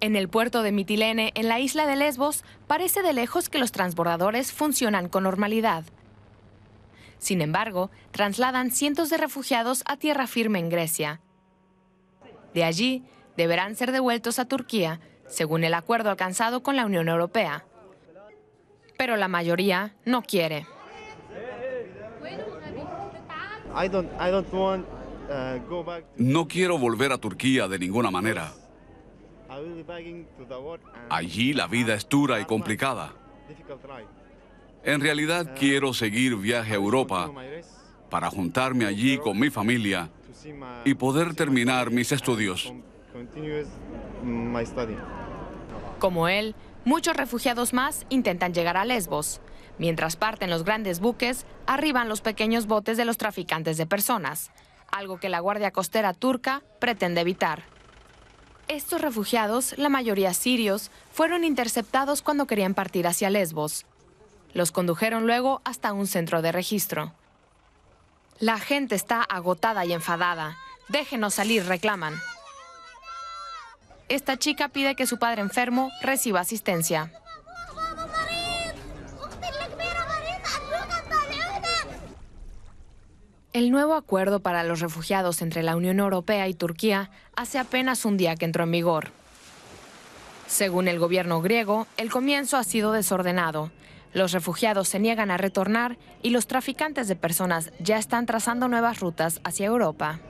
En el puerto de Mitilene, en la isla de Lesbos, parece de lejos que los transbordadores funcionan con normalidad. Sin embargo, trasladan cientos de refugiados a tierra firme en Grecia. De allí, deberán ser devueltos a Turquía, según el acuerdo alcanzado con la Unión Europea. Pero la mayoría no quiere. Uh, no quiero volver a Turquía de ninguna manera. Allí la vida es dura y complicada. En realidad ah, quiero seguir viaje a Europa para juntarme allí con mi familia y poder terminar mis estudios. Como él, muchos refugiados más intentan llegar a Lesbos. Mientras parten los grandes buques, arriban los pequeños botes de los traficantes de personas, algo que la Guardia Costera turca pretende evitar. Estos refugiados, la mayoría sirios, fueron interceptados cuando querían partir hacia Lesbos. Los condujeron luego hasta un centro de registro. La gente está agotada y enfadada. Déjenos salir, reclaman. Esta chica pide que su padre enfermo reciba asistencia. El nuevo acuerdo para los refugiados entre la Unión Europea y Turquía hace apenas un día que entró en vigor. Según el gobierno griego, el comienzo ha sido desordenado. Los refugiados se niegan a retornar y los traficantes de personas ya están trazando nuevas rutas hacia Europa.